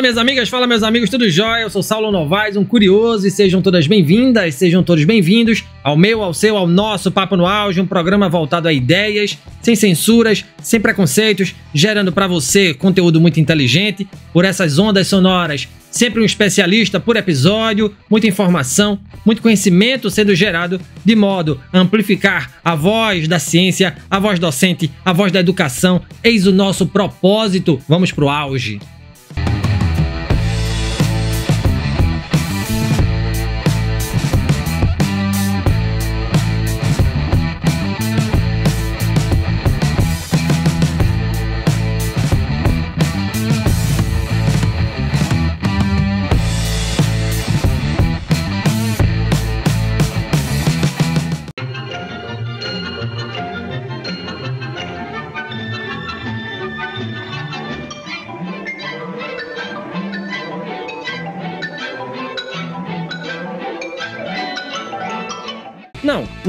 Fala minhas amigas, fala meus amigos, tudo jóia? Eu sou Saulo Novaes, um curioso e sejam todas bem-vindas, sejam todos bem-vindos ao meu, ao seu, ao nosso Papo no Auge, um programa voltado a ideias, sem censuras, sem preconceitos, gerando para você conteúdo muito inteligente por essas ondas sonoras. Sempre um especialista por episódio, muita informação, muito conhecimento sendo gerado de modo a amplificar a voz da ciência, a voz docente, a voz da educação. Eis o nosso propósito. Vamos pro auge.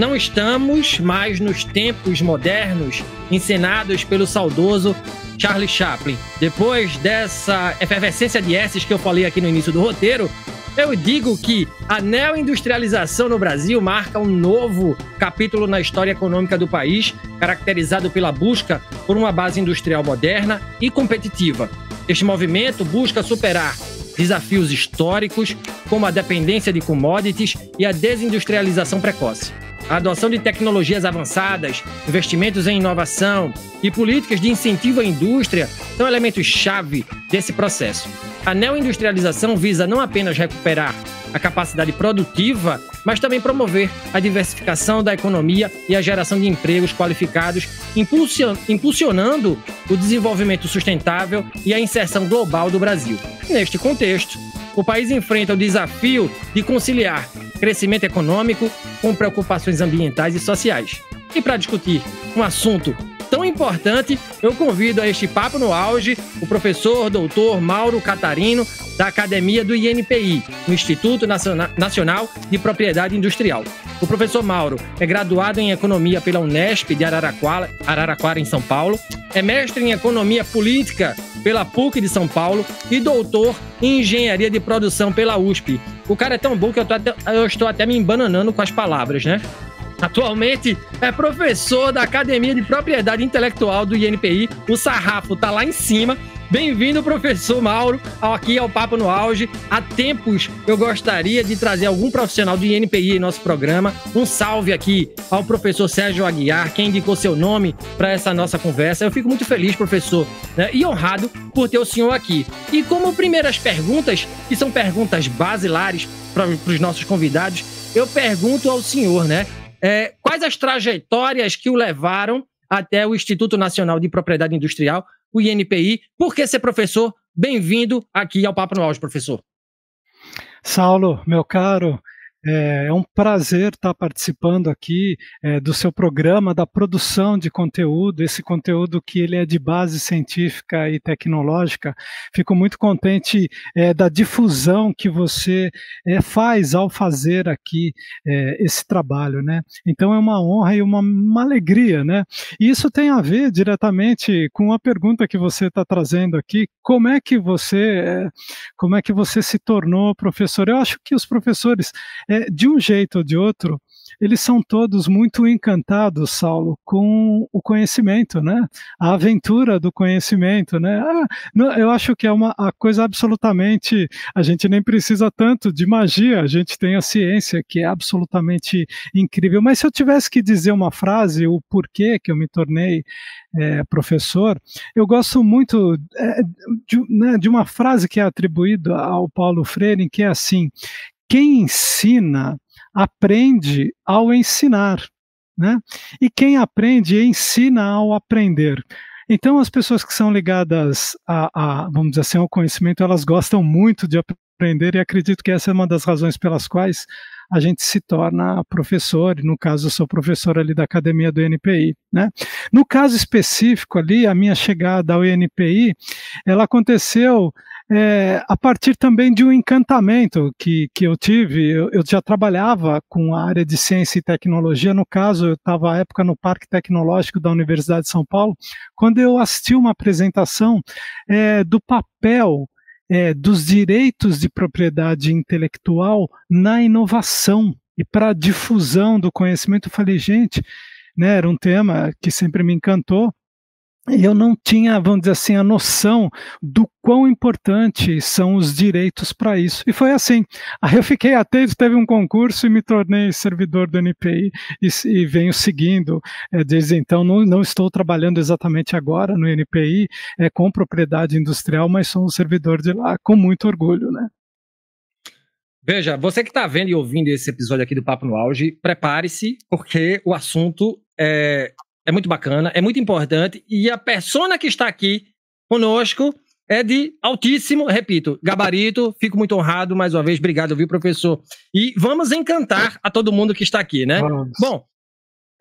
Não estamos mais nos tempos modernos encenados pelo saudoso Charlie Chaplin. Depois dessa efervescência de S's que eu falei aqui no início do roteiro, eu digo que a neoindustrialização no Brasil marca um novo capítulo na história econômica do país, caracterizado pela busca por uma base industrial moderna e competitiva. Este movimento busca superar desafios históricos, como a dependência de commodities e a desindustrialização precoce. A adoção de tecnologias avançadas, investimentos em inovação e políticas de incentivo à indústria são elementos-chave desse processo. A neoindustrialização visa não apenas recuperar a capacidade produtiva, mas também promover a diversificação da economia e a geração de empregos qualificados, impulsionando o desenvolvimento sustentável e a inserção global do Brasil. Neste contexto, o país enfrenta o desafio de conciliar crescimento econômico, com preocupações ambientais e sociais. E para discutir um assunto tão importante, eu convido a este papo no auge o professor doutor Mauro Catarino, da Academia do INPI, o Instituto Nacional de Propriedade Industrial. O professor Mauro é graduado em Economia pela Unesp de Araraquara, Araraquara em São Paulo, é mestre em Economia Política pela PUC de São Paulo e doutor em Engenharia de Produção pela USP. O cara é tão bom que eu, até, eu estou até me embananando com as palavras, né? Atualmente é professor da Academia de Propriedade Intelectual do INPI. O sarrafo tá lá em cima. Bem-vindo, professor Mauro, aqui ao Papo no Auge. Há tempos eu gostaria de trazer algum profissional do INPI em nosso programa. Um salve aqui ao professor Sérgio Aguiar, quem indicou seu nome para essa nossa conversa. Eu fico muito feliz, professor, né, e honrado por ter o senhor aqui. E como primeiras perguntas, que são perguntas basilares para os nossos convidados, eu pergunto ao senhor, né? É, quais as trajetórias que o levaram até o Instituto Nacional de Propriedade Industrial, o INPI? Por que ser professor? Bem-vindo aqui ao Papo no Auge, professor. Saulo, meu caro, é, é, um prazer estar participando aqui é, do seu programa, da produção de conteúdo, esse conteúdo que ele é de base científica e tecnológica. Fico muito contente é, da difusão que você é, faz ao fazer aqui é, esse trabalho, né? Então é uma honra e uma, uma alegria, né? E isso tem a ver diretamente com a pergunta que você está trazendo aqui. Como é que você, é, como é que você se tornou professor? Eu acho que os professores é, de um jeito ou de outro, eles são todos muito encantados, Saulo, com o conhecimento, né? A aventura do conhecimento, né? Ah, não, eu acho que é uma coisa absolutamente. A gente nem precisa tanto de magia, a gente tem a ciência, que é absolutamente incrível. Mas se eu tivesse que dizer uma frase, o porquê que eu me tornei é, professor, eu gosto muito é, de, né, de uma frase que é atribuída ao Paulo Freire, que é assim: quem ensina aprende ao ensinar, né? E quem aprende ensina ao aprender. Então, as pessoas que são ligadas a, a, vamos dizer assim, ao conhecimento, elas gostam muito de aprender e acredito que essa é uma das razões pelas quais a gente se torna professor, e no caso eu sou professor ali da academia do NPI, né? No caso específico ali, a minha chegada ao NPI, ela aconteceu é, a partir também de um encantamento que, que eu tive. Eu, eu já trabalhava com a área de ciência e tecnologia, no caso, eu estava à época no Parque Tecnológico da Universidade de São Paulo, quando eu assisti uma apresentação é, do papel é, dos direitos de propriedade intelectual na inovação e para a difusão do conhecimento. Eu falei, gente, né, era um tema que sempre me encantou eu não tinha, vamos dizer assim, a noção do quão importantes são os direitos para isso. E foi assim. Aí eu fiquei atento, teve um concurso e me tornei servidor do NPI e, e venho seguindo é, desde então. Não, não, estou trabalhando exatamente agora no NPI é, com propriedade industrial, mas sou um servidor de lá com muito orgulho, né? Veja, você que está vendo e ouvindo esse episódio aqui do Papo no Auge, prepare-se, porque o assunto é é muito bacana, é muito importante e a persona que está aqui conosco é de altíssimo, repito, gabarito. Fico muito honrado mais uma vez. Obrigado, viu, professor? E vamos encantar a todo mundo que está aqui, né? Vamos. Bom,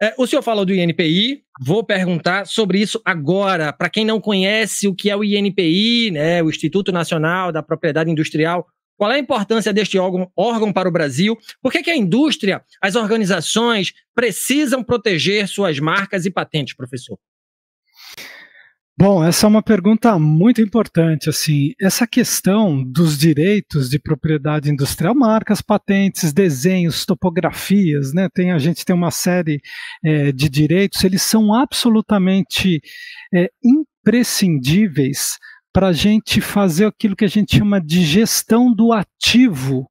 é, o senhor falou do INPI, vou perguntar sobre isso agora. Para quem não conhece o que é o INPI, né, o Instituto Nacional da Propriedade Industrial, qual é a importância deste órgão, órgão para o Brasil? Por que, que a indústria, as organizações precisam proteger suas marcas e patentes, professor? Bom, essa é uma pergunta muito importante. Assim, essa questão dos direitos de propriedade industrial, marcas, patentes, desenhos, topografias, né? Tem a gente tem uma série é, de direitos. Eles são absolutamente é, imprescindíveis para a gente fazer aquilo que a gente chama de gestão do ativo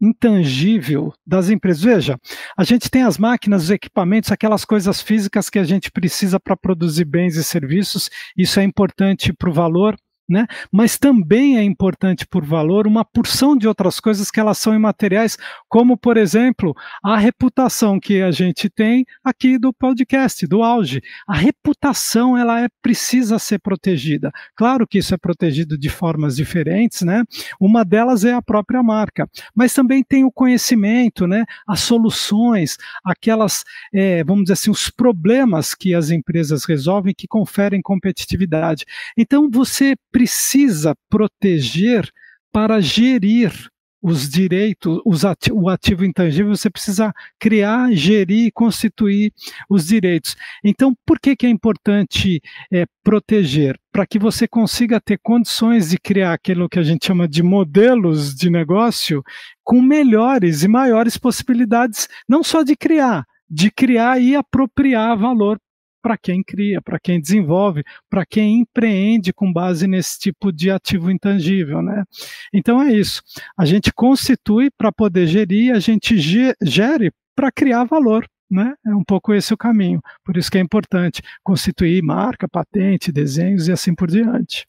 intangível das empresas. Veja, a gente tem as máquinas, os equipamentos, aquelas coisas físicas que a gente precisa para produzir bens e serviços, isso é importante para o valor, né? Mas também é importante por valor uma porção de outras coisas que elas são imateriais, como por exemplo a reputação que a gente tem aqui do podcast, do auge. A reputação ela é precisa ser protegida. Claro que isso é protegido de formas diferentes, né? Uma delas é a própria marca, mas também tem o conhecimento, né? As soluções, aquelas, é, vamos dizer assim, os problemas que as empresas resolvem que conferem competitividade. Então você precisa proteger para gerir os direitos, os ati o ativo intangível, você precisa criar, gerir e constituir os direitos. Então, por que, que é importante é, proteger? Para que você consiga ter condições de criar aquilo que a gente chama de modelos de negócio com melhores e maiores possibilidades, não só de criar, de criar e apropriar valor para quem cria, para quem desenvolve, para quem empreende com base nesse tipo de ativo intangível. Né? Então é isso. A gente constitui para poder gerir, a gente gere para criar valor. Né? É um pouco esse o caminho. Por isso que é importante constituir marca, patente, desenhos e assim por diante.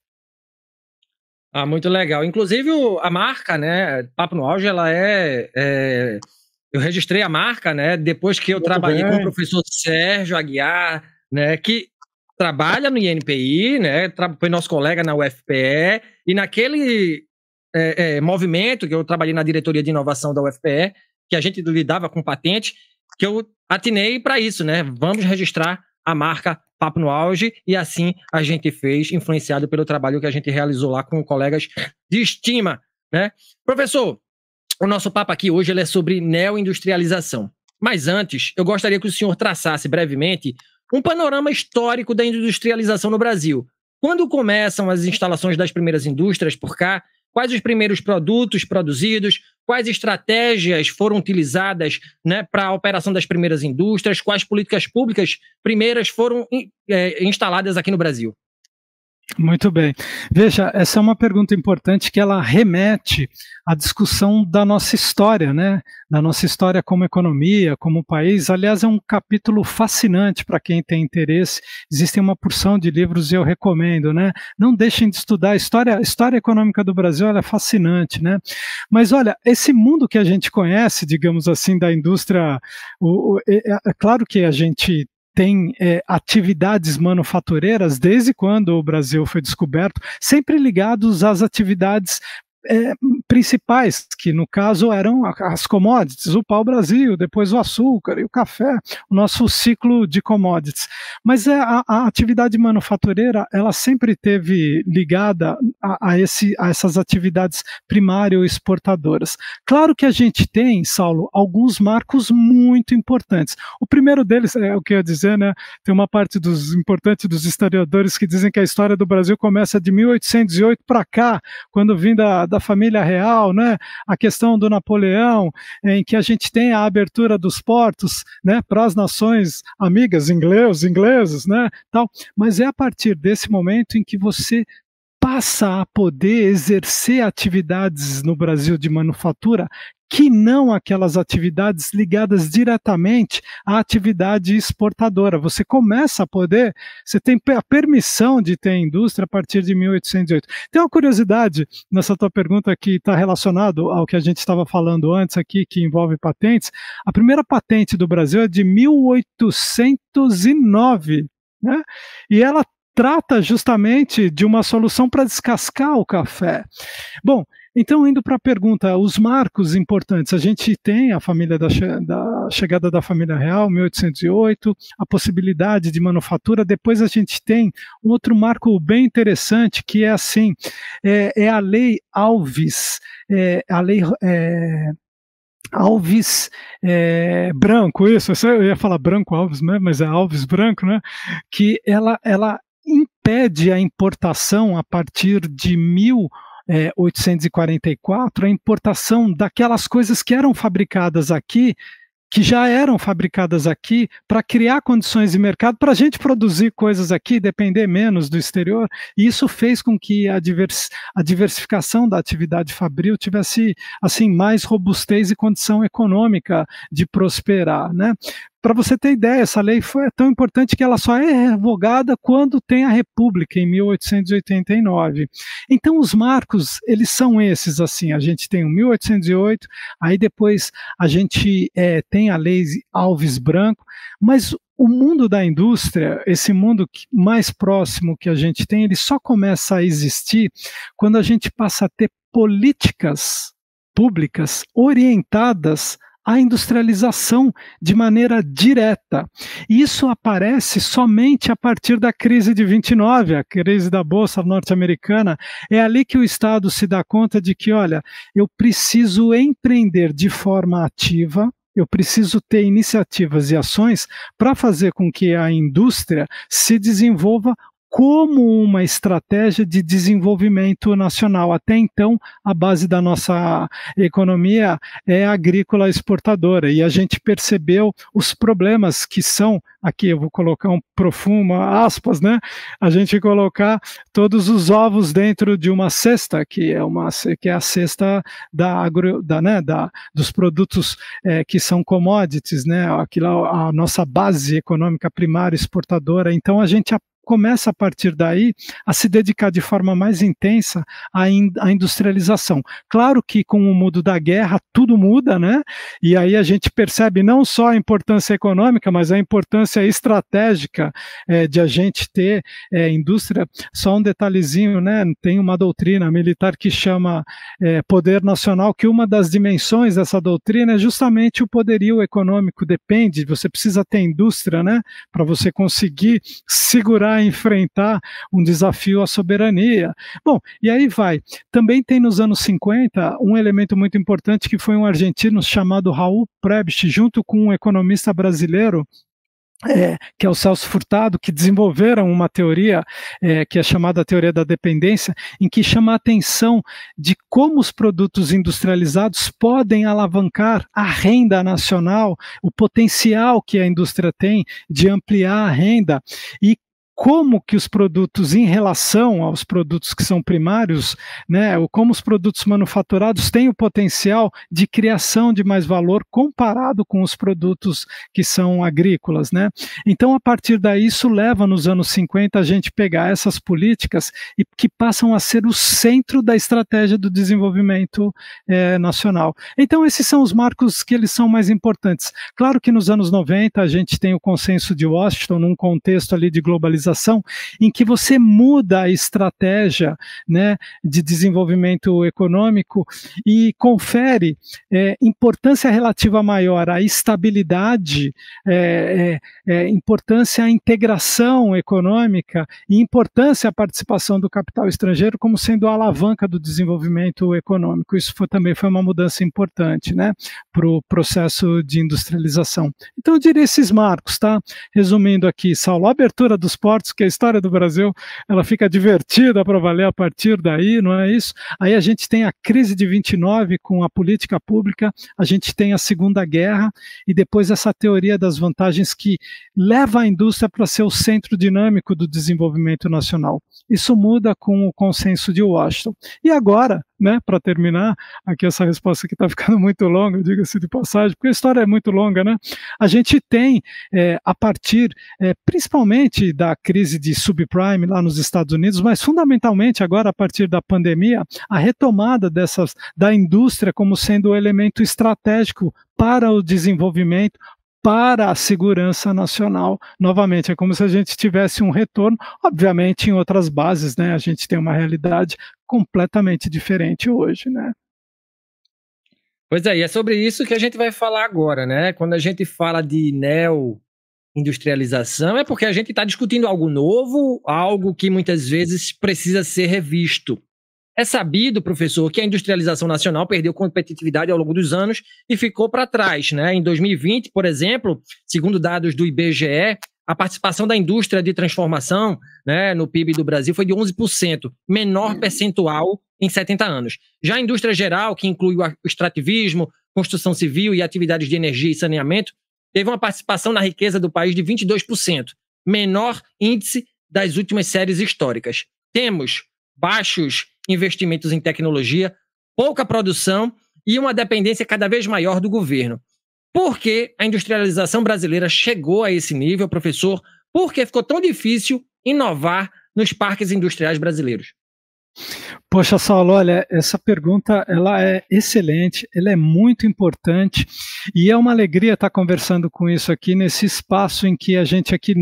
Ah, muito legal. Inclusive, a marca, né? Papo no Auge, ela é, é eu registrei a marca, né? Depois que eu Muito trabalhei bem. com o professor Sérgio Aguiar, né, que trabalha no INPI, né, foi nosso colega na UFPE, e naquele é, é, movimento que eu trabalhei na diretoria de inovação da UFPE, que a gente lidava com patente, que eu atinei para isso, né? Vamos registrar a marca Papo no Auge, e assim a gente fez, influenciado pelo trabalho que a gente realizou lá com colegas de estima, né? Professor, o nosso papo aqui hoje é sobre neoindustrialização. Mas antes, eu gostaria que o senhor traçasse brevemente um panorama histórico da industrialização no Brasil. Quando começam as instalações das primeiras indústrias por cá? Quais os primeiros produtos produzidos? Quais estratégias foram utilizadas né, para a operação das primeiras indústrias? Quais políticas públicas primeiras foram é, instaladas aqui no Brasil? Muito bem. Veja, essa é uma pergunta importante que ela remete à discussão da nossa história, né? Da nossa história como economia, como país. Aliás, é um capítulo fascinante para quem tem interesse. Existem uma porção de livros e eu recomendo, né? Não deixem de estudar a história, a história econômica do Brasil, é fascinante, né? Mas olha, esse mundo que a gente conhece, digamos assim, da indústria, o, o, é, é, é claro que a gente tem é, atividades manufatureiras desde quando o Brasil foi descoberto, sempre ligados às atividades é, principais, que no caso eram as commodities, o pau-brasil, depois o açúcar e o café, o nosso ciclo de commodities. Mas é, a, a atividade manufatureira, ela sempre teve ligada a, a, esse, a essas atividades primárias ou exportadoras. Claro que a gente tem, Saulo, alguns marcos muito importantes. O primeiro deles é o que eu ia dizer, né? Tem uma parte dos importantes dos historiadores que dizem que a história do Brasil começa de 1808 para cá, quando vim da, da da família real, né? A questão do Napoleão, em que a gente tem a abertura dos portos, né, para as nações amigas, ingleses, ingleses, né, tal. Mas é a partir desse momento em que você passa a poder exercer atividades no Brasil de manufatura que não aquelas atividades ligadas diretamente à atividade exportadora. Você começa a poder, você tem a permissão de ter indústria a partir de 1808. Tem uma curiosidade nessa tua pergunta que está relacionado ao que a gente estava falando antes aqui, que envolve patentes. A primeira patente do Brasil é de 1809. Né? E ela trata justamente de uma solução para descascar o café. Bom, então, indo para a pergunta, os marcos importantes. A gente tem a família da, da, chegada da família real, 1808, a possibilidade de manufatura. Depois a gente tem um outro marco bem interessante que é assim, é, é a lei Alves, é, a lei é, Alves é, Branco, isso, eu ia falar Branco Alves, né, mas é Alves Branco, né, que ela, ela impede a importação a partir de 1844, é, a importação daquelas coisas que eram fabricadas aqui, que já eram fabricadas aqui, para criar condições de mercado, para a gente produzir coisas aqui, depender menos do exterior. E isso fez com que a, divers, a diversificação da atividade fabril tivesse assim mais robustez e condição econômica de prosperar. Né? Para você ter ideia, essa lei foi é tão importante que ela só é revogada quando tem a República em 1889. Então os marcos, eles são esses assim, a gente tem o 1808, aí depois a gente é, tem a lei Alves Branco, mas o mundo da indústria, esse mundo mais próximo que a gente tem, ele só começa a existir quando a gente passa a ter políticas públicas orientadas a industrialização de maneira direta. isso aparece somente a partir da crise de 29, a crise da bolsa norte-americana. É ali que o Estado se dá conta de que, olha, eu preciso empreender de forma ativa, eu preciso ter iniciativas e ações para fazer com que a indústria se desenvolva como uma estratégia de desenvolvimento nacional. Até então, a base da nossa economia é agrícola exportadora e a gente percebeu os problemas que são aqui eu vou colocar um profuma, aspas, né? A gente colocar todos os ovos dentro de uma cesta, que é uma que é a cesta da agro, da, né, da, dos produtos é, que são commodities, né? Aquilo, a nossa base econômica primária exportadora. Então a gente começa a partir daí a se dedicar de forma mais intensa à, in, à industrialização. Claro que com o mundo da guerra tudo muda, né? E aí a gente percebe não só a importância econômica, mas a importância estratégica é, de a gente ter é, indústria. Só um detalhezinho, né? Tem uma doutrina militar que chama é, poder nacional, que uma das dimensões dessa doutrina é justamente o poderio econômico. Depende, você precisa ter indústria, né? Para você conseguir segurar enfrentar um desafio à soberania. Bom, e aí vai. Também tem nos anos 50 um elemento muito importante que foi um argentino chamado Raul Prebisch, junto com um economista brasileiro é, que é o Celso Furtado, que desenvolveram uma teoria é, que é chamada teoria da dependência, em que chama a atenção de como os produtos industrializados podem alavancar a renda nacional, o potencial que a indústria tem de ampliar a renda e como que os produtos em relação aos produtos que são primários, né, ou como os produtos manufaturados têm o potencial de criação de mais valor comparado com os produtos que são agrícolas, né? Então a partir daí isso leva nos anos 50 a gente pegar essas políticas e que passam a ser o centro da estratégia do desenvolvimento é, nacional. Então esses são os marcos que eles são mais importantes. Claro que nos anos 90 a gente tem o consenso de Washington num contexto ali de globalização organização em que você muda a estratégia né, de desenvolvimento econômico e confere é, importância relativa maior à estabilidade, é, é, é, importância à integração econômica e importância à participação do capital estrangeiro como sendo a alavanca do desenvolvimento econômico. Isso foi, também foi uma mudança importante né, para o processo de industrialização. Então, eu diria esses marcos, tá? Resumindo aqui, Saulo, a abertura dos portos mortos, que a história do Brasil ela fica divertida para valer a partir daí, não é isso? Aí a gente tem a crise de 29 com a política pública, a gente tem a Segunda Guerra e depois essa teoria das vantagens que leva a indústria para ser o centro dinâmico do desenvolvimento nacional. Isso muda com o consenso de Washington. E agora, né, para terminar, aqui essa resposta que está ficando muito longa, diga-se de passagem, porque a história é muito longa, né? A gente tem, é, a partir é, principalmente da crise de subprime lá nos Estados Unidos, mas fundamentalmente agora a partir da pandemia, a retomada dessas, da indústria como sendo um elemento estratégico para o desenvolvimento, para a segurança nacional novamente. É como se a gente tivesse um retorno, obviamente, em outras bases, né? A gente tem uma realidade completamente diferente hoje, né? Pois é, e é sobre isso que a gente vai falar agora, né? Quando a gente fala de neo industrialização é porque a gente está discutindo algo novo, algo que muitas vezes precisa ser revisto. É sabido, professor, que a industrialização nacional perdeu competitividade ao longo dos anos e ficou para trás. Né? Em 2020, por exemplo, segundo dados do IBGE, a participação da indústria de transformação né, no PIB do Brasil foi de 11%, menor hum. percentual em 70 anos. Já a indústria geral, que inclui o extrativismo, construção civil e atividades de energia e saneamento, teve uma participação na riqueza do país de 22%, menor índice das últimas séries históricas. Temos baixos investimentos em tecnologia, pouca produção e uma dependência cada vez maior do governo. Por que a industrialização brasileira chegou a esse nível, professor? Por que ficou tão difícil inovar nos parques industriais brasileiros? Poxa, Saulo, olha, essa pergunta ela é excelente, ela é muito importante e é uma alegria estar conversando com isso aqui nesse espaço em que a gente aqui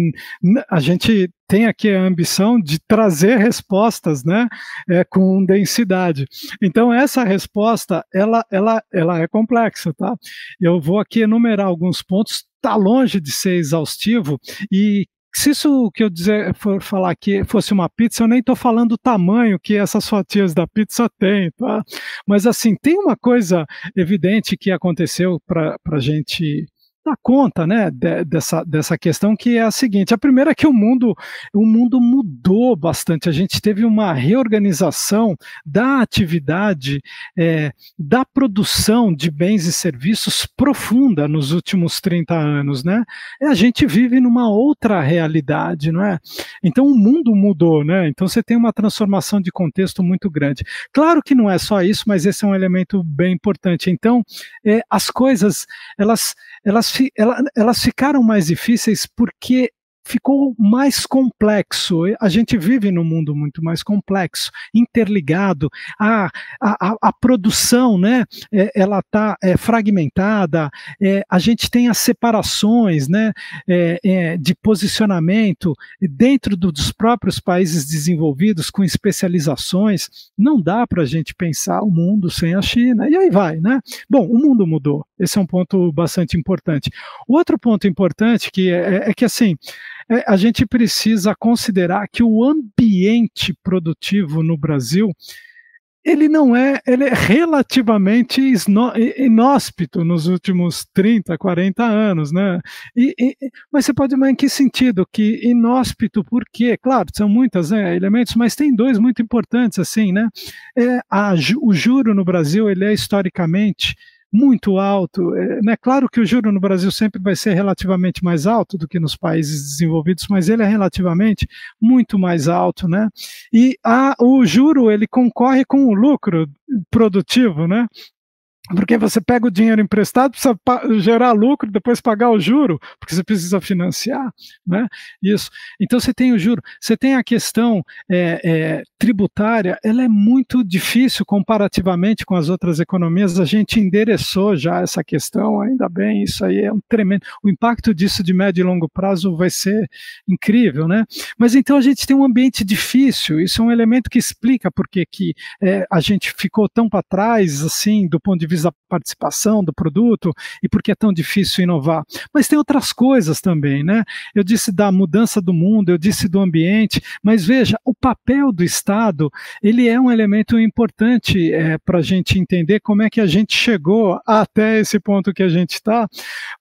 a gente tem aqui a ambição de trazer respostas, né, é, com densidade. Então essa resposta ela ela ela é complexa, tá? Eu vou aqui enumerar alguns pontos, está longe de ser exaustivo e se isso que eu dizer for falar aqui fosse uma pizza, eu nem estou falando o tamanho que essas fatias da pizza têm, tá? Mas assim, tem uma coisa evidente que aconteceu para a gente dar conta, né, de, dessa, dessa questão que é a seguinte: a primeira é que o mundo o mundo mudou bastante. A gente teve uma reorganização da atividade é, da produção de bens e serviços profunda nos últimos 30 anos, né? E a gente vive numa outra realidade, não é? Então o mundo mudou, né? Então você tem uma transformação de contexto muito grande. Claro que não é só isso, mas esse é um elemento bem importante. Então é, as coisas elas elas, elas ficaram mais difíceis porque ficou mais complexo. A gente vive num mundo muito mais complexo, interligado. A, a, a produção, né, é, ela está é, fragmentada. É, a gente tem as separações, né, é, é, de posicionamento dentro do, dos próprios países desenvolvidos com especializações. Não dá para a gente pensar o mundo sem a China. E aí vai, né? Bom, o mundo mudou. Esse é um ponto bastante importante. Outro ponto importante que é, é que assim é, a gente precisa considerar que o ambiente produtivo no Brasil ele não é, ele é relativamente é, inóspito nos últimos 30, 40 anos, né? E, e, mas você pode, imaginar em que sentido? Que inóspito, por quê? Claro, são muitos né, elementos, mas tem dois muito importantes, assim, né? É, a, o juro no Brasil, ele é historicamente muito alto. É né? claro que o juro no Brasil sempre vai ser relativamente mais alto do que nos países desenvolvidos, mas ele é relativamente muito mais alto, né? E a, o juro ele concorre com o lucro produtivo, né? Porque você pega o dinheiro emprestado, precisa gerar lucro, depois pagar o juro, porque você precisa financiar, né? Isso. Então você tem o juro, você tem a questão é, é, tributária, ela é muito difícil comparativamente com as outras economias. A gente endereçou já essa questão, ainda bem, isso aí é um tremendo. O impacto disso de médio e longo prazo vai ser incrível, né? Mas então a gente tem um ambiente difícil, isso é um elemento que explica porque que é, a gente ficou tão para trás, assim, do ponto de da participação do produto e porque é tão difícil inovar. Mas tem outras coisas também, né? Eu disse da mudança do mundo, eu disse do ambiente, mas veja, o papel do Estado ele é um elemento importante é, eh, para a gente entender como é que a gente chegou até esse ponto que a gente está,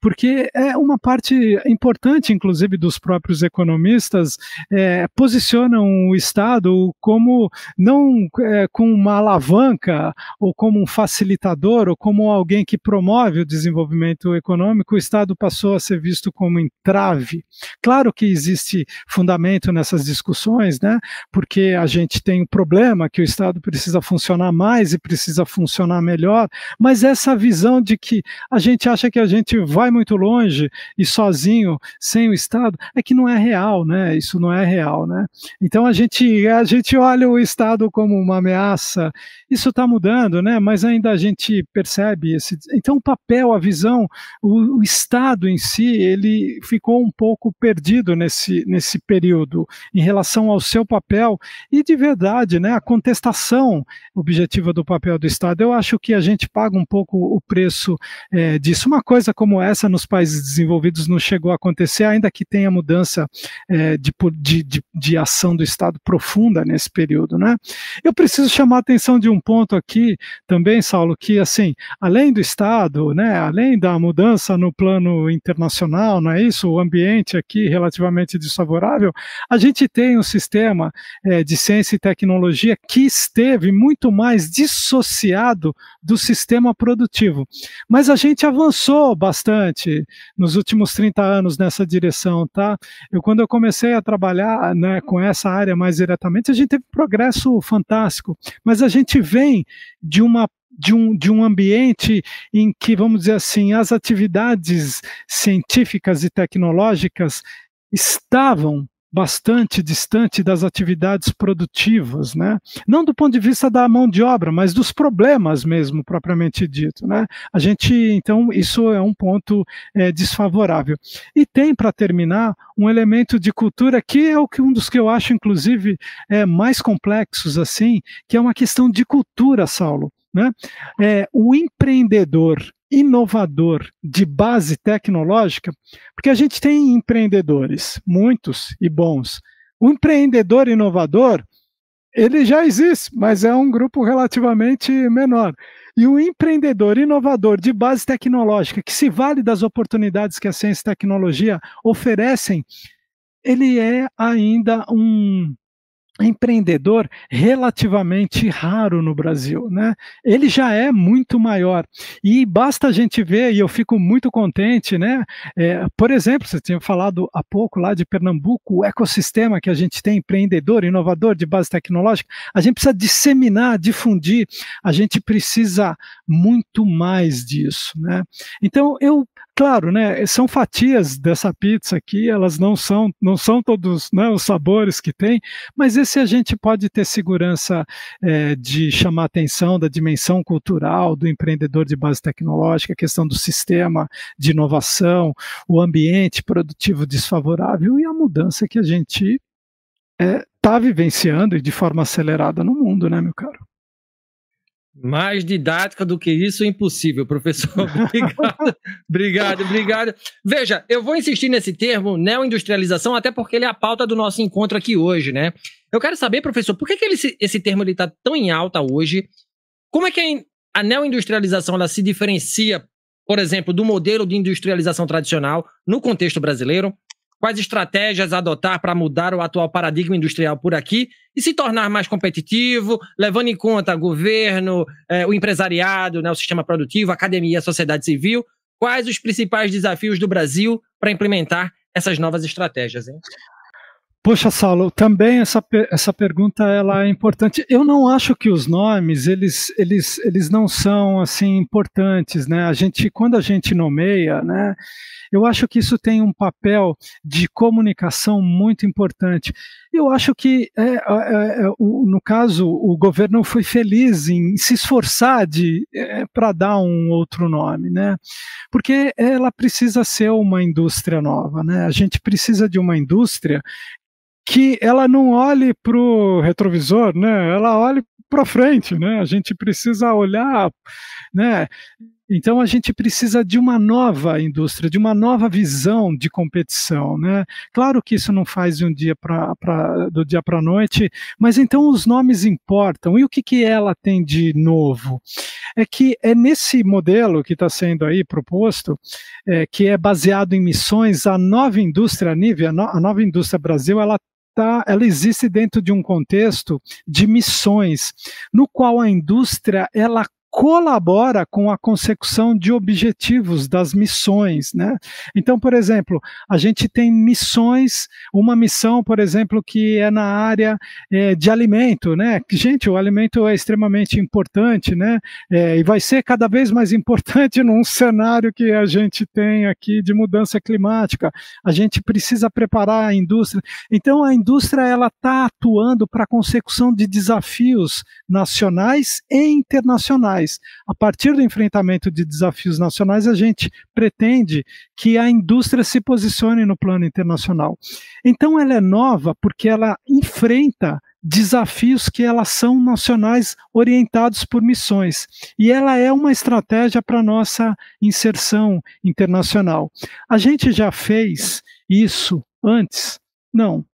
porque é uma parte importante, inclusive, dos próprios economistas é, posicionam o Estado como não é, com uma alavanca ou como um facilitador ou como alguém que promove o desenvolvimento econômico. O Estado passou a ser visto como entrave. Claro que existe fundamento nessas discussões, né? porque a gente tem um problema que o Estado precisa funcionar mais e precisa funcionar melhor, mas essa visão de que a gente acha que a gente vai muito longe e sozinho, sem o Estado, é que não é real, né? Isso não é real, né? Então a gente, a gente olha o Estado como uma ameaça. Isso está mudando, né? Mas ainda a gente percebe esse. Então o papel, a visão, o, o Estado em si, ele ficou um pouco perdido nesse, nesse período em relação ao seu papel papel e, de verdade, né, a contestação objetiva do papel do Estado. Eu acho que a gente paga um pouco o preço é, disso. Uma coisa como essa nos países desenvolvidos não chegou a acontecer, ainda que tenha mudança é, de, de, de, de, ação do Estado profunda nesse período. Né? Eu preciso chamar a atenção de um ponto aqui também, Saulo, que, assim, além do Estado, né, além da mudança no plano internacional, não é isso? O ambiente aqui relativamente desfavorável, a gente tem um sistema é, de ciência e tecnologia que esteve muito mais dissociado do sistema produtivo. Mas a gente avançou bastante nos últimos 30 anos nessa direção, tá? Eu, quando eu comecei a trabalhar né, com essa área mais diretamente, a gente teve progresso fantástico, mas a gente vem de uma de um, de um ambiente em que, vamos dizer assim, as atividades científicas e tecnológicas estavam bastante distante das atividades produtivas, né? Não do ponto de vista da mão de obra, mas dos problemas mesmo, propriamente dito, né? A gente, então, isso é um ponto é, desfavorável. E tem, para terminar, um elemento de cultura que é o que um dos que eu acho, inclusive, é mais complexos, assim, que é uma questão de cultura, Saulo, né? É, o empreendedor inovador de base tecnológica, porque a gente tem empreendedores, muitos e bons. O empreendedor inovador, ele já existe, mas é um grupo relativamente menor. E o empreendedor inovador de base tecnológica, que se vale das oportunidades que a ciência e tecnologia oferecem, ele é ainda um empreendedor relativamente raro no Brasil, né? Ele já é muito maior e basta a gente ver e eu fico muito contente, né? É, por exemplo, você tinha falado há pouco lá de Pernambuco, o ecossistema que a gente tem empreendedor, inovador de base tecnológica, a gente precisa disseminar, difundir, a gente precisa muito mais disso, né? Então eu Claro, né? Eh, são fatias dessa pizza aqui, elas não são, não são todos né, os sabores que tem, mas esse a gente pode ter segurança é, de chamar atenção da dimensão cultural do empreendedor de base tecnológica, a questão do sistema de inovação, o ambiente produtivo desfavorável e a mudança que a gente está eh, é, vivenciando e de forma acelerada no mundo, né, meu caro? Mais didática do que isso é impossível, professor. Obrigado, obrigado, obrigado. Veja, eu vou insistir nesse termo, neoindustrialização, até porque ele é a pauta do nosso encontro aqui hoje, né? Eu quero saber, professor, por que, que ele, esse termo está tão em alta hoje? Como é que a neoindustrialização ela se diferencia, por exemplo, do modelo de industrialização tradicional no contexto brasileiro? Quais estratégias adotar para mudar o atual paradigma industrial por aqui e se tornar mais competitivo, levando em conta governo, é, o empresariado, né, o sistema produtivo, a academia, a sociedade civil? Quais os principais desafios do Brasil para implementar essas novas estratégias? Hein? Poxa, Saulo, também essa, essa pergunta ela é importante. Eu não acho que os nomes eles, eles, eles não são assim importantes, né? A gente quando a gente nomeia, né? Eu acho que isso tem um papel de comunicação muito importante. Eu acho que é, é, é, é o, no caso o governo foi feliz em se esforçar de é, para dar um outro nome, né? Porque ela precisa ser uma indústria nova, né? A gente precisa de uma indústria que ela não olhe para o retrovisor, né? Ela olhe para frente, né? A gente precisa olhar, né? Então a gente precisa de uma nova indústria, de uma nova visão de competição, né? Claro que isso não faz de um dia pra, do dia para a noite, mas então os nomes importam. E o que, que ela tem de novo? É que é nesse modelo que está sendo aí proposto, é, que é baseado em missões, a nova indústria a nível, a, no, a nova indústria Brasil, ela tá, ela existe dentro de um contexto de missões, no qual a indústria ela colabora com a consecução de objetivos das missões, né? Então, por exemplo, a gente tem missões, uma missão, por exemplo, que é na área é, de alimento, né? Gente, o alimento é extremamente importante, né? É, e vai ser cada vez mais importante num cenário que a gente tem aqui de mudança climática. A gente precisa preparar a indústria. Então, a indústria ela está atuando para a consecução de desafios nacionais e internacionais nacionais. A partir do enfrentamento de desafios nacionais, a gente pretende que a indústria se posicione no plano internacional. Então, ela é nova porque ela enfrenta desafios que elas são nacionais orientados por missões. E ela é uma estratégia para nossa inserção internacional. A gente já fez isso antes? Não,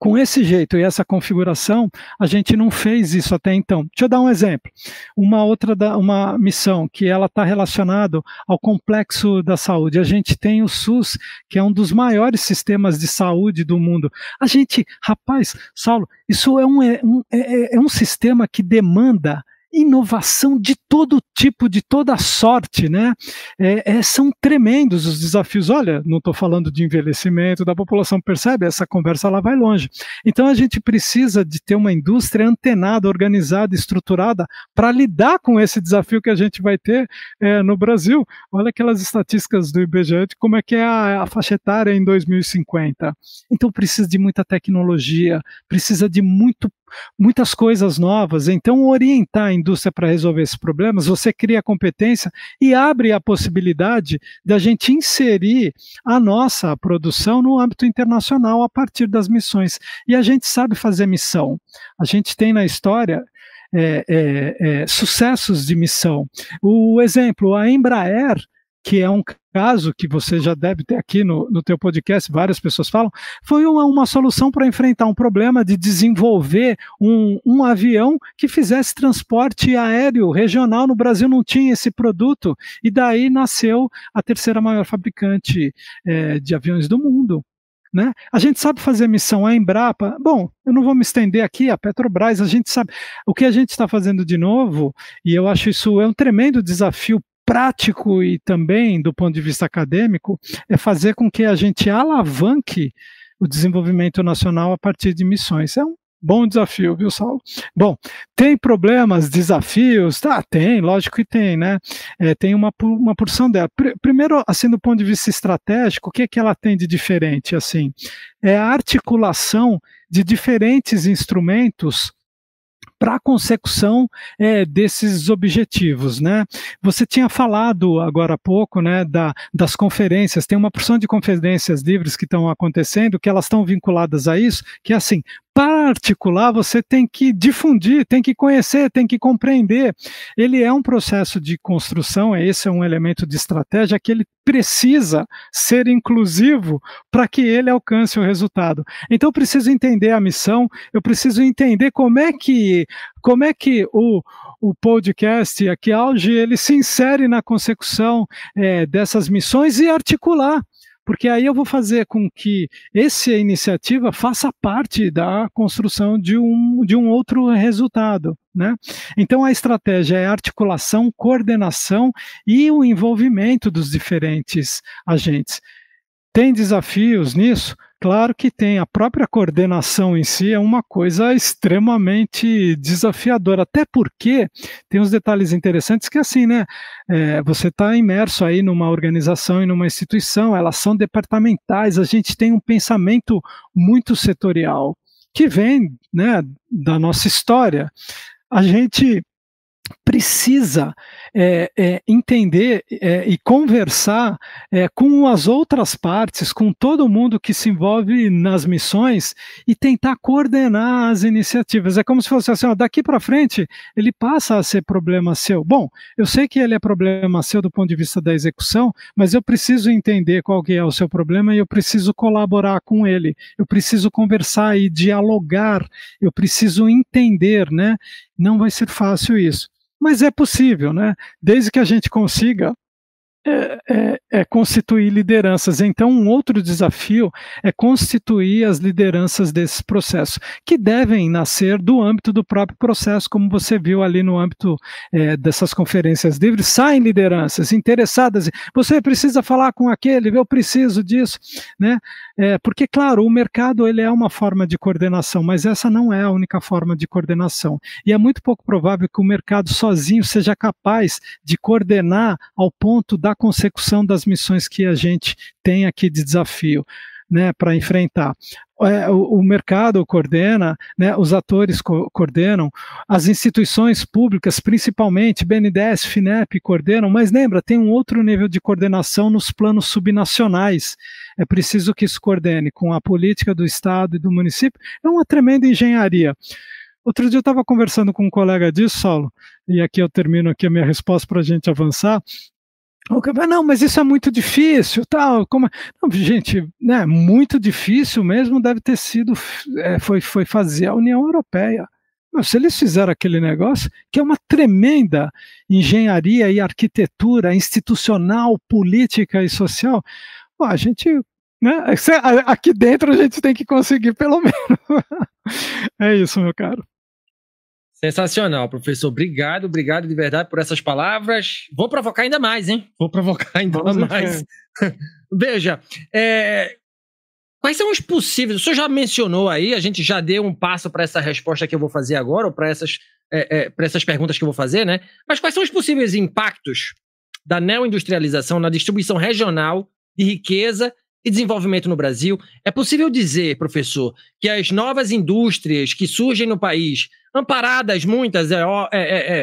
com esse jeito e essa configuração, a gente não fez isso até então. Deixa eu dar um exemplo. Uma outra da, uma missão que ela está relacionada ao complexo da saúde. A gente tem o SUS, que é um dos maiores sistemas de saúde do mundo. A gente, rapaz, Saulo, isso é um, é um, é, é, é um sistema que demanda inovação de todo tipo, de toda sorte, né? É, é, são tremendos os desafios. Olha, não estou falando de envelhecimento da população, percebe? Essa conversa lá vai longe. Então a gente precisa de ter uma indústria antenada, organizada, estruturada para lidar com esse desafio que a gente vai ter é, no Brasil. Olha aquelas estatísticas do IBGE como é que é a, a faixa etária em 2050. Então precisa de muita tecnologia, precisa de muito muitas coisas novas. Então, orientar a indústria para resolver esses problemas, você cria competência e abre a possibilidade da gente inserir a nossa produção no âmbito internacional a partir das missões. E a gente sabe fazer missão. A gente tem na história é, é, é, sucessos de missão. O exemplo, a Embraer que é um caso que você já deve ter aqui no, no teu podcast, várias pessoas falam, foi uma, uma solução para enfrentar um problema de desenvolver um, um avião que fizesse transporte aéreo regional. No Brasil não tinha esse produto, e daí nasceu a terceira maior fabricante é, de aviões do mundo. Né? A gente sabe fazer missão a Embrapa. Bom, eu não vou me estender aqui, a Petrobras, a gente sabe. O que a gente está fazendo de novo, e eu acho isso é um tremendo desafio prático e também do ponto de vista acadêmico é fazer com que a gente alavanque o desenvolvimento nacional a partir de missões. É um bom desafio, viu, Saulo? Bom, tem problemas, desafios? Tá, tem, lógico que tem, né? É, tem uma, uma porção dela. Pr primeiro, assim, do ponto de vista estratégico, o que, é que ela tem de diferente, assim? É a articulação de diferentes instrumentos para a consecução é, desses objetivos. Né? Você tinha falado agora há pouco né, da, das conferências, tem uma porção de conferências livres que estão acontecendo, que elas estão vinculadas a isso, que é assim, para articular, você tem que difundir, tem que conhecer, tem que compreender. Ele é um processo de construção, é esse é um elemento de estratégia que ele precisa ser inclusivo para que ele alcance o resultado. Então eu preciso entender a missão, eu preciso entender como é que como é que o, o podcast aqui auge ele se insere na consecução é, dessas missões e articular porque aí eu vou fazer com que essa iniciativa faça parte da construção de um, de um outro resultado. Né? Então, a estratégia é articulação, coordenação e o envolvimento dos diferentes agentes. Tem desafios nisso? Claro que tem, a própria coordenação em si é uma coisa extremamente desafiadora, até porque tem uns detalhes interessantes que, assim, né? É, você está imerso aí numa organização e numa instituição, elas são departamentais, a gente tem um pensamento muito setorial, que vem né, da nossa história. A gente precisa é, é, entender é, e conversar é, com as outras partes, com todo mundo que se envolve nas missões e tentar coordenar as iniciativas. É como se fosse assim: ó, daqui para frente ele passa a ser problema seu. Bom, eu sei que ele é problema seu do ponto de vista da execução, mas eu preciso entender qual que é o seu problema e eu preciso colaborar com ele. Eu preciso conversar e dialogar. Eu preciso entender, né? Não vai ser fácil isso mas é possível, né? Desde que a gente consiga é, é, é, constituir lideranças. Então, um outro desafio é constituir as lideranças desse processo, que devem nascer do âmbito do próprio processo, como você viu ali no âmbito é, dessas conferências livres. Saem lideranças interessadas. Você precisa falar com aquele, eu preciso disso, né? É, porque, claro, o mercado ele é uma forma de coordenação, mas essa não é a única forma de coordenação. E é muito pouco provável que o mercado sozinho seja capaz de coordenar ao ponto da da consecução das missões que a gente tem aqui de desafio. Né, para enfrentar. É, o, o, mercado coordena, né, os atores co coordenam, as instituições públicas, principalmente BNDES, FINEP, coordenam, mas lembra, tem um outro nível de coordenação nos planos subnacionais. É preciso que isso coordene com a política do Estado e do município. É uma tremenda engenharia. Outro dia eu estava conversando com um colega disso, Saulo, e aqui eu termino aqui a minha resposta para a gente avançar não, mas isso é muito difícil, tal. Como é? não, gente, né? Muito difícil mesmo deve ter sido é, foi foi fazer a União Europeia. se eles fizeram aquele negócio, que é uma tremenda engenharia e arquitetura institucional, política e social, a gente né? Aqui dentro a gente tem que conseguir, pelo menos. é isso, meu caro. Sensacional, professor. Obrigado, obrigado de verdade por essas palavras. Vou provocar ainda mais, hein? Vou provocar ainda Vamos mais. Veja, é, Quais são os possíveis? O senhor já mencionou aí, a gente já deu um passo para essa resposta que eu vou fazer agora, ou para essas, é, é, essas perguntas que eu vou fazer, né? Mas quais são os possíveis impactos da neoindustrialização na distribuição regional de riqueza e desenvolvimento no Brasil, é possível dizer, professor, que as novas indústrias que surgem no país, amparadas muitas, é, é,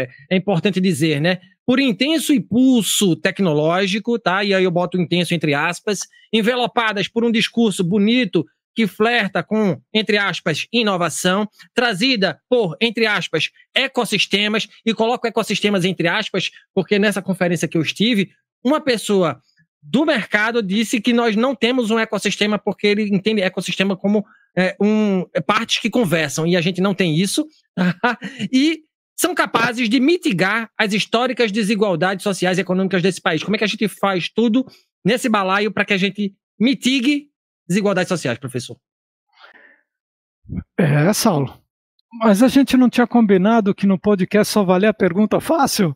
é, é importante dizer, né? Por intenso impulso tecnológico, tá? E aí eu boto intenso entre aspas, envelopadas por um discurso bonito que flerta com, entre aspas, inovação, trazida por, entre aspas, ecossistemas, e coloco ecossistemas entre aspas, porque nessa conferência que eu estive, uma pessoa do mercado disse que nós não temos um ecossistema porque ele entende ecossistema como é, um, é, partes que conversam e a gente não tem isso. e são capazes de mitigar as históricas desigualdades sociais e econômicas desse país. Como é que a gente faz tudo nesse balaio para que a gente mitigue desigualdades sociais, professor? É, Saulo. Mas a gente não tinha combinado que no podcast só valia a pergunta fácil?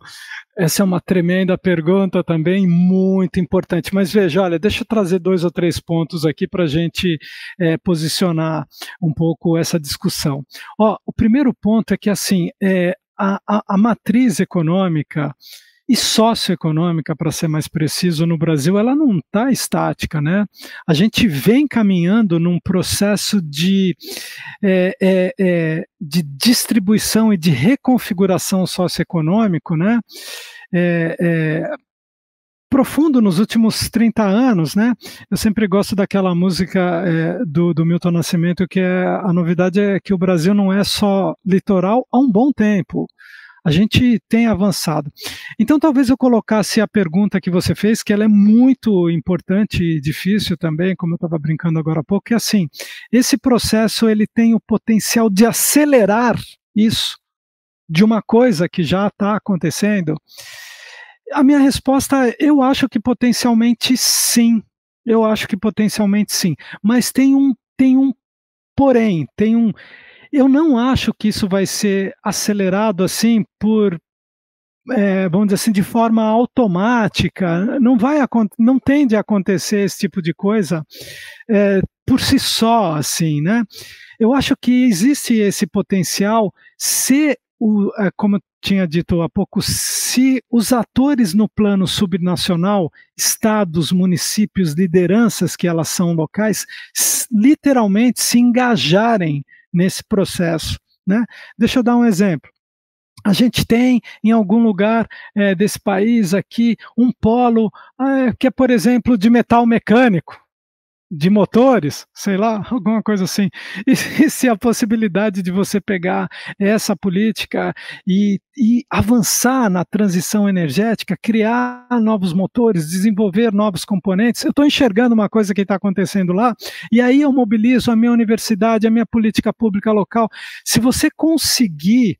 Essa é uma tremenda pergunta também, muito importante. Mas veja, olha, deixa eu trazer dois ou três pontos aqui para a gente é, posicionar um pouco essa discussão. Ó, o primeiro ponto é que, assim, é, a, a, a matriz econômica e socioeconômica, para ser mais preciso, no Brasil, ela não está estática, né? A gente vem caminhando num processo de, é, é, é, de distribuição e de reconfiguração socioeconômico, né? É, é, profundo nos últimos 30 anos, né? Eu sempre gosto daquela música é, do, do, Milton Nascimento, que é a novidade é que o Brasil não é só litoral há um bom tempo a gente tem avançado. Então, talvez eu colocasse a pergunta que você fez, que ela é muito importante e difícil também, como eu estava brincando agora há pouco, que é assim, esse processo ele tem o potencial de acelerar isso de uma coisa que já está acontecendo? A minha resposta, é, eu acho que potencialmente sim. Eu acho que potencialmente sim. Mas tem um, tem um porém, tem um eu não acho que isso vai ser acelerado assim por, é, vamos dizer assim, de forma automática. Não vai, não tende a acontecer esse tipo de coisa é, por si só, assim, né? Eu acho que existe esse potencial se o, é, como eu tinha dito há pouco, se os atores no plano subnacional, estados, municípios, lideranças que elas são locais, literalmente se engajarem nesse processo. Né? Deixa eu dar um exemplo. A gente tem em algum lugar é, desse país aqui um polo é, que é, por exemplo, de metal mecânico de motores, sei lá, alguma coisa assim. E, e se a possibilidade de você pegar essa política e, e avançar na transição energética, criar novos motores, desenvolver novos componentes, eu estou enxergando uma coisa que está acontecendo lá, e aí eu mobilizo a minha universidade, a minha política pública local. Se você conseguir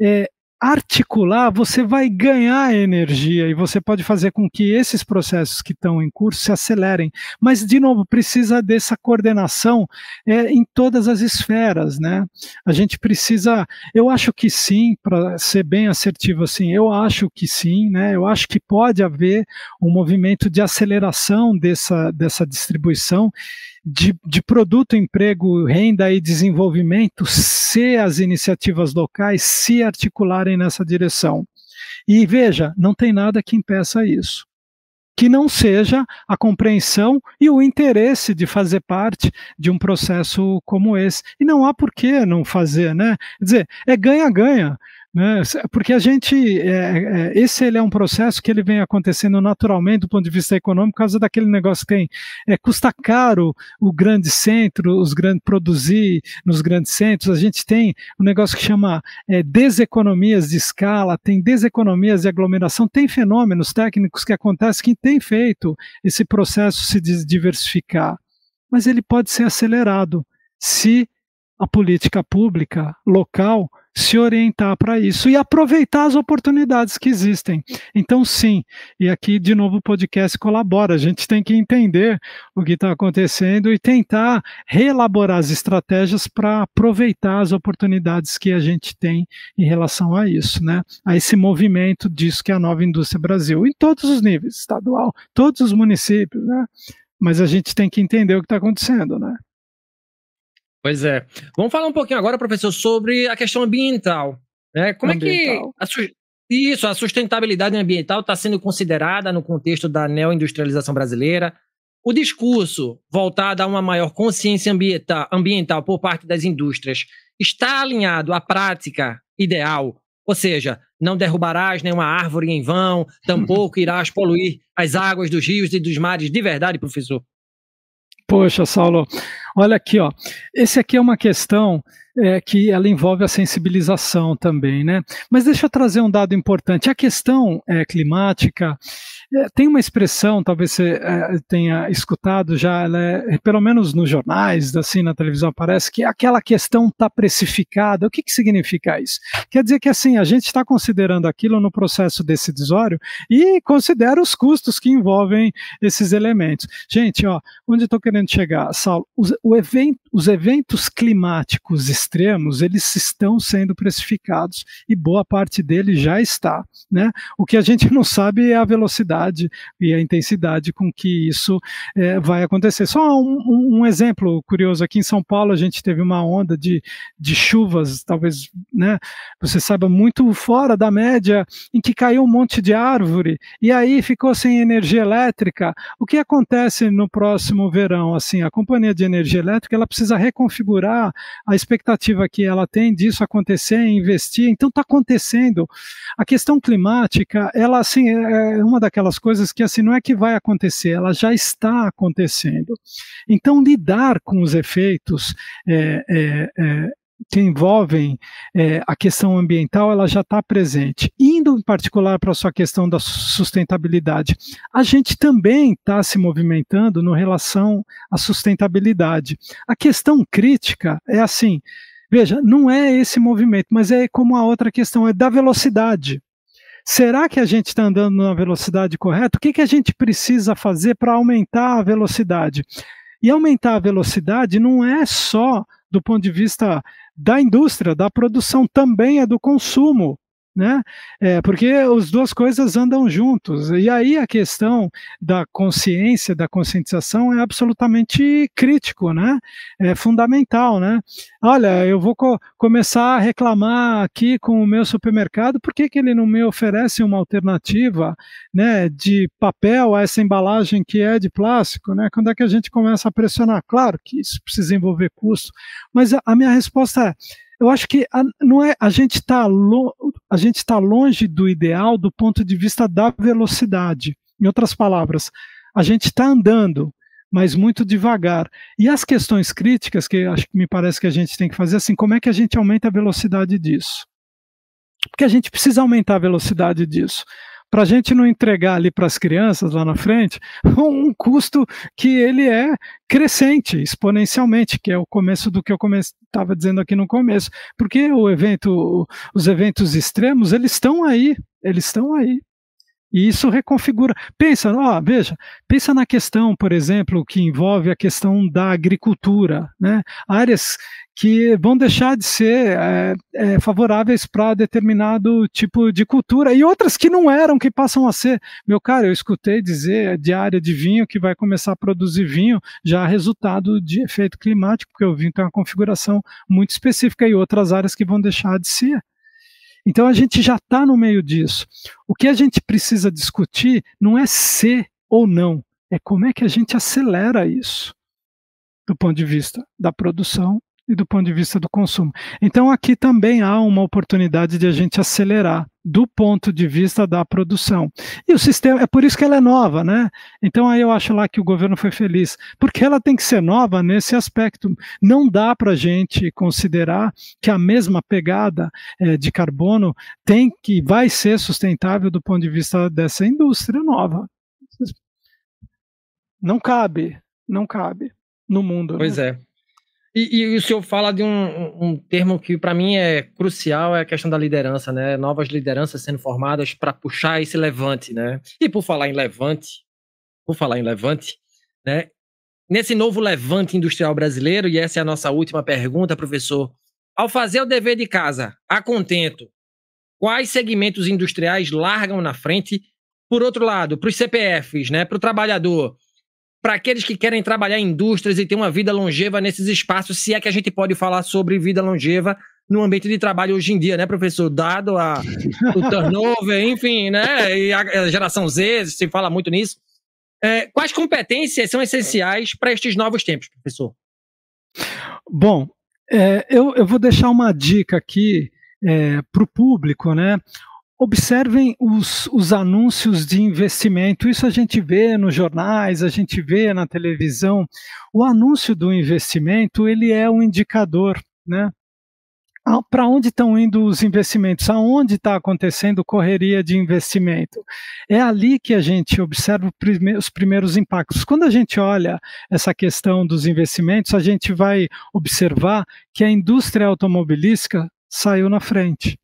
é, articular, você vai ganhar energia e você pode fazer com que esses processos que estão em curso se acelerem. Mas, de novo, precisa dessa coordenação é, em todas as esferas, né? A gente precisa, eu acho que sim, para ser bem assertivo assim, eu acho que sim, né? Eu acho que pode haver um movimento de aceleração dessa, dessa distribuição de, de produto, emprego, renda e desenvolvimento, se as iniciativas locais se articularem nessa direção. E veja, não tem nada que impeça isso que não seja a compreensão e o interesse de fazer parte de um processo como esse. E não há por que não fazer, né? Quer dizer, é ganha-ganha. Né? Porque a gente, é, é, esse ele é um processo que ele vem acontecendo naturalmente do ponto de vista econômico, por causa daquele negócio que tem, é, custa caro o grande centro, os grandes produzir nos grandes centros, a gente tem um negócio que chama é, deseconomias de escala, tem deseconomias de aglomeração, tem fenômenos técnicos que acontecem que tem feito esse processo se diversificar, mas ele pode ser acelerado se a política pública local se orientar para isso e aproveitar as oportunidades que existem. Então, sim, e aqui de novo o podcast colabora. A gente tem que entender o que está acontecendo e tentar reelaborar as estratégias para aproveitar as oportunidades que a gente tem em relação a isso, né? A esse movimento disso que é a nova indústria Brasil, em todos os níveis, estadual, todos os municípios, né? Mas a gente tem que entender o que está acontecendo, né? Pois é. Vamos falar um pouquinho agora, professor, sobre a questão ambiental. Né? Como ambiental. é que. A isso, a sustentabilidade ambiental está sendo considerada no contexto da neoindustrialização brasileira. O discurso voltado a uma maior consciência ambiental, ambiental por parte das indústrias está alinhado à prática ideal, ou seja, não derrubarás nenhuma árvore em vão, tampouco irás poluir as águas dos rios e dos mares de verdade, professor? Poxa, Saulo, olha aqui, ó. Esse aqui é uma questão é, que ela envolve a sensibilização também, né? Mas deixa eu trazer um dado importante. A questão é, climática é, tem uma expressão, talvez você é, tenha escutado já, é, pelo menos nos jornais, assim, na televisão aparece, que aquela questão está precificada. O que, que significa isso? Quer dizer que assim, a gente está considerando aquilo no processo decisório e considera os custos que envolvem esses elementos. Gente, ó, onde estou querendo chegar, Saulo? Os, evento, os eventos climáticos extremos, eles estão sendo precificados e boa parte deles já está. Né? O que a gente não sabe é a velocidade e a intensidade com que isso é, vai acontecer. Só um, um, exemplo curioso: aqui em São Paulo a gente teve uma onda de, de chuvas, talvez né, você saiba, muito fora da média, em que caiu um monte de árvore e aí ficou sem energia elétrica. O que acontece no próximo verão? Assim, a companhia de energia elétrica ela precisa reconfigurar a expectativa que ela tem disso acontecer, investir. Então está acontecendo. A questão climática, ela assim é, é uma daquelas daquelas coisas que assim não é que vai acontecer, ela já está acontecendo. Então, lidar com os efeitos é, é, é, que envolvem é, a questão ambiental, ela já está presente. Indo em particular para a sua questão da sustentabilidade, a gente também está se movimentando no relação à sustentabilidade. A questão crítica é assim, veja, não é esse movimento, mas é como a outra questão, é da velocidade. Será que a gente está andando na velocidade correta? O que, que a gente precisa fazer para aumentar a velocidade? E aumentar a velocidade não é só do ponto de vista da indústria, da produção, também é do consumo né? É, porque as duas coisas andam juntos. E aí a questão da consciência, da conscientização é absolutamente crítico, né? É fundamental, né? Olha, eu vou co começar a reclamar aqui com o meu supermercado, por que, que ele não me oferece uma alternativa, né, de papel a essa embalagem que é de plástico, né? Quando é que a gente começa a pressionar? Claro que isso precisa envolver custo, mas a, a minha resposta é eu acho que a, não é, a gente está a gente está longe do ideal do ponto de vista da velocidade. Em outras palavras, a gente está andando, mas muito devagar. E as questões críticas que acho que me parece que a gente tem que fazer assim, como é que a gente aumenta a velocidade disso? Porque a gente precisa aumentar a velocidade disso para a gente não entregar ali para as crianças lá na frente um custo que ele é crescente exponencialmente, que é o começo do que eu estava dizendo aqui no começo, porque o evento, os eventos extremos, eles estão aí, eles estão aí. E isso reconfigura. Pensa, ó, veja, pensa na questão, por exemplo, que envolve a questão da agricultura, né? Áreas que vão deixar de ser é, é, favoráveis para determinado tipo de cultura e outras que não eram, que passam a ser. Meu cara, eu escutei dizer é de área de vinho que vai começar a produzir vinho já resultado de efeito climático, porque o vinho tem uma configuração muito específica e outras áreas que vão deixar de ser. Então a gente já está no meio disso. O que a gente precisa discutir não é se ou não, é como é que a gente acelera isso do ponto de vista da produção e do ponto de vista do consumo. Então, aqui também há uma oportunidade de a gente acelerar do ponto de vista da produção. E o sistema, é por isso que ela é nova, né? Então aí eu acho lá que o governo foi feliz, porque ela tem que ser nova nesse aspecto. Não dá para a gente considerar que a mesma pegada é, de carbono tem que vai ser sustentável do ponto de vista dessa indústria nova. Não cabe, não cabe no mundo. Né? Pois né? é. E, e, o senhor fala de um, um termo que para mim é crucial, é a questão da liderança, né? Novas lideranças sendo formadas para puxar esse levante, né? E por falar em levante, por falar em levante, né? Nesse novo levante industrial brasileiro, e essa é a nossa última pergunta, professor, ao fazer o dever de casa, a contento, quais segmentos industriais largam na frente? Por outro lado, para os CPFs, né? Para o trabalhador, para aqueles que querem trabalhar em indústrias e ter uma vida longeva nesses espaços, se é que a gente pode falar sobre vida longeva no ambiente de trabalho hoje em dia, né, professor? Dado a, o turnover, enfim, né? E a geração Z, se fala muito nisso. É, quais competências são essenciais para estes novos tempos, professor? Bom, é, eu, eu vou deixar uma dica aqui é, para o público, né? Observem os, os anúncios de investimento. Isso a gente vê nos jornais, a gente vê na televisão. O anúncio do investimento ele é um indicador, né? para onde estão indo os investimentos, aonde está acontecendo correria de investimento. É ali que a gente observa os primeiros impactos. Quando a gente olha essa questão dos investimentos, a gente vai observar que a indústria automobilística saiu na frente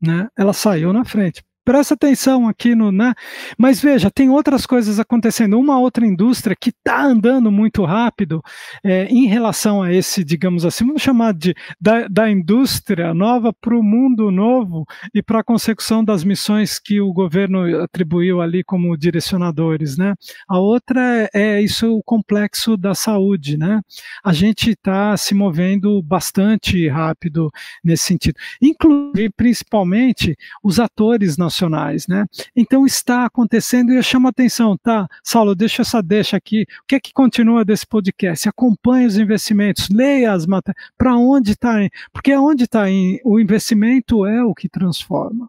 né, ela saiu na frente presta atenção aqui no, né? Mas veja, tem outras coisas acontecendo. Uma outra indústria que está andando muito rápido é, em relação a esse, digamos assim, vamos chamar de da, da indústria nova para o mundo novo e para a consecução das missões que o governo atribuiu ali como direcionadores, né? A outra é isso o complexo da saúde, né? A gente está se movendo bastante rápido nesse sentido, inclusive principalmente os atores nacionais profissionais, né? Então está acontecendo e eu chamo a atenção, tá? Saulo, deixa essa deixa aqui. O que é que continua desse podcast? Acompanhe os investimentos, leia as matérias, para onde está, porque onde está o investimento é o que transforma.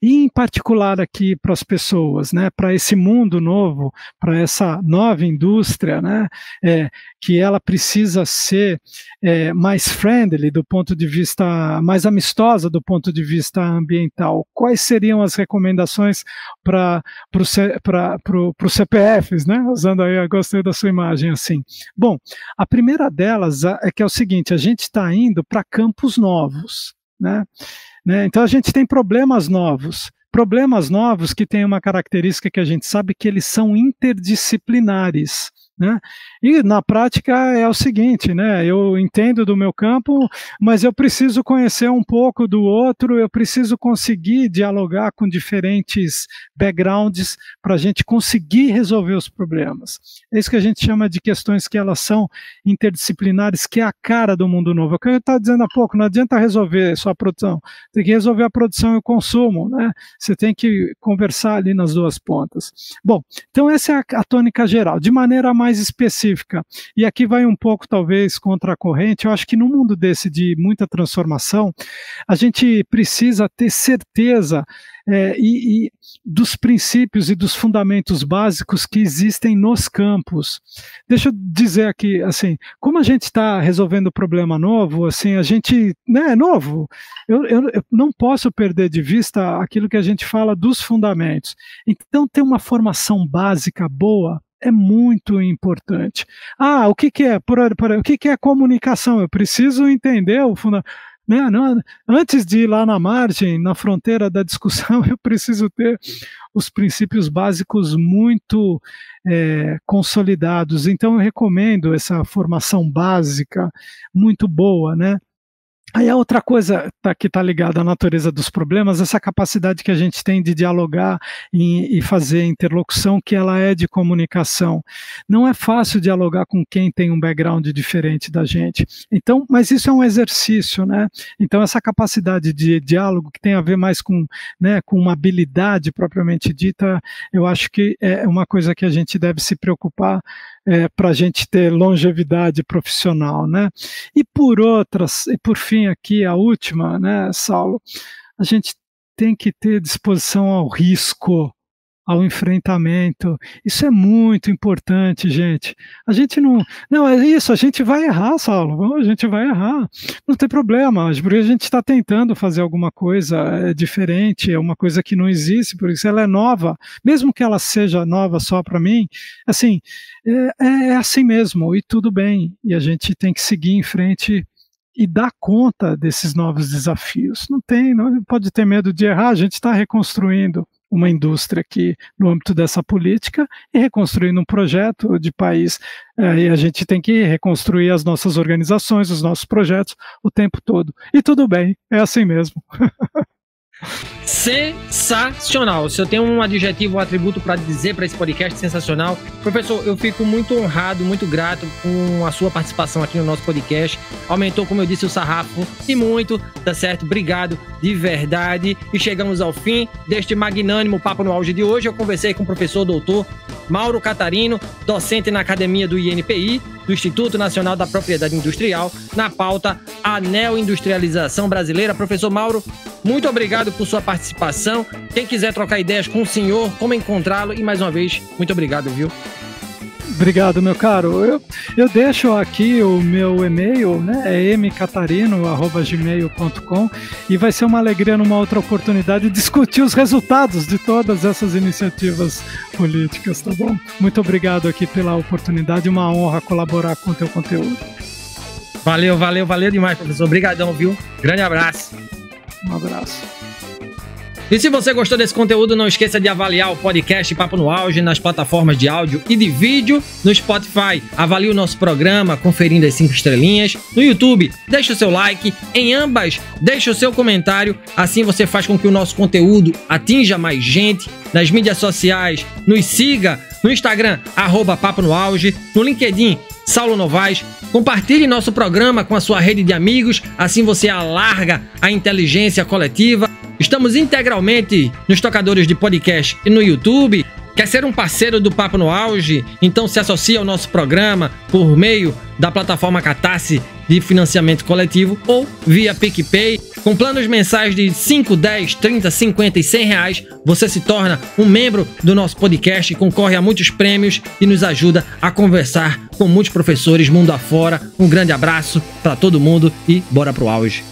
E, em particular, aqui para as pessoas, né, para esse mundo novo, para essa nova indústria, né, é, que ela precisa ser é, mais friendly do ponto de vista, mais amistosa do ponto de vista ambiental. Quais seriam as recomendações para os CPFs, né? Usando aí, eu gostei da sua imagem assim. Bom, a primeira delas é, é que é o seguinte: a gente está indo para campos novos. Né? Né? Então a gente tem problemas novos. Problemas novos que têm uma característica que a gente sabe que eles são interdisciplinares. Né? E na prática é o seguinte, né? Eu entendo do meu campo, mas eu preciso conhecer um pouco do outro, eu preciso conseguir dialogar com diferentes backgrounds para a gente conseguir resolver os problemas. É isso que a gente chama de questões que elas são interdisciplinares, que é a cara do mundo novo. É o que eu estava dizendo há pouco, não adianta resolver só a produção, tem que resolver a produção e o consumo, né? Você tem que conversar ali nas duas pontas. Bom, então essa é a, a tônica geral. De maneira mais específica. E aqui vai um pouco, talvez, contra a corrente. Eu acho que no mundo desse de muita transformação, a gente precisa ter certeza é, e, e dos princípios e dos fundamentos básicos que existem nos campos. Deixa eu dizer aqui, assim, como a gente está resolvendo problema novo, assim, a gente, né, é novo, eu, eu, eu, não posso perder de vista aquilo que a gente fala dos fundamentos. Então, ter uma formação básica boa é muito importante. Ah, o que, que é? Por, por, o que, que é comunicação? Eu preciso entender o funda né? antes de ir lá na margem, na fronteira da discussão, eu preciso ter os princípios básicos muito é, consolidados. Então, eu recomendo essa formação básica muito boa, né? Aí a outra coisa tá, que está ligada à natureza dos problemas, essa capacidade que a gente tem de dialogar e, fazer interlocução, que ela é de comunicação. Não é fácil dialogar com quem tem um background diferente da gente. Então, mas isso é um exercício, né? Então, essa capacidade de diálogo que tem a ver mais com, né, com uma habilidade propriamente dita, eu acho que é uma coisa que a gente deve se preocupar é, para a gente ter longevidade profissional, né? E por outras, e por fim aqui a última, né, Saulo, a gente tem que ter disposição ao risco, ao enfrentamento. Isso é muito importante, gente. A gente não. Não, é isso, a gente vai errar, Saulo. A gente vai errar. Não tem problema. porque A gente está tentando fazer alguma coisa eh, diferente, é uma coisa que não existe, por isso ela é nova. Mesmo que ela seja nova só para mim, assim, é, é, é assim mesmo, e tudo bem. E a gente tem que seguir em frente e dar conta desses novos desafios. Não tem, não pode ter medo de errar, a gente está reconstruindo uma indústria que, no âmbito dessa política, e é reconstruindo um projeto de país. É, e a gente tem que reconstruir as nossas organizações, os nossos projetos o tempo todo. E tudo bem, é assim mesmo. Sensacional. Se eu tenho um adjetivo, um atributo para dizer para esse podcast, sensacional. Professor, eu fico muito honrado, muito grato com a sua participação aqui no nosso podcast. Aumentou, como eu disse, o sarrafo e muito, tá certo? Obrigado de verdade. E chegamos ao fim deste magnânimo Papo no Auge de hoje. Eu conversei com o professor doutor Mauro Catarino, docente na academia do INPI, do Instituto Nacional da Propriedade Industrial, na pauta Anel Industrialização Brasileira. Professor Mauro, muito obrigado obrigado por sua participação. Quem quiser trocar ideias com o senhor, como encontrá-lo e mais uma vez, muito obrigado, viu? Obrigado, meu caro. Eu, eu deixo aqui o meu e-mail, né? É mcatarino.gmail.com e vai ser uma alegria numa outra oportunidade discutir os resultados de todas essas iniciativas políticas, tá bom? Muito obrigado aqui pela oportunidade, uma honra colaborar com o teu conteúdo. Valeu, valeu, valeu demais, professor. Obrigadão, viu? Grande abraço. Um abraço. E se você gostou desse conteúdo, não esqueça de avaliar o podcast Papo no Auge nas plataformas de áudio e de vídeo no Spotify. Avalie o nosso programa conferindo as cinco estrelinhas. No YouTube, deixe o seu like. Em ambas, deixe o seu comentário. Assim você faz com que o nosso conteúdo atinja mais gente. Nas mídias sociais, nos siga no Instagram, arroba Papo no Auge, no LinkedIn, Saulo Novaes. Compartilhe nosso programa com a sua rede de amigos, assim você alarga a inteligência coletiva. Estamos integralmente nos tocadores de podcast e no YouTube. Quer ser um parceiro do Papo no Auge? Então se associa ao nosso programa por meio da plataforma Catarse de financiamento coletivo ou via PicPay. Com planos mensais de 5, 10, 30, 50 e 100 reais, você se torna um membro do nosso podcast, concorre a muitos prêmios e nos ajuda a conversar com muitos professores mundo afora. Um grande abraço para todo mundo e bora pro auge!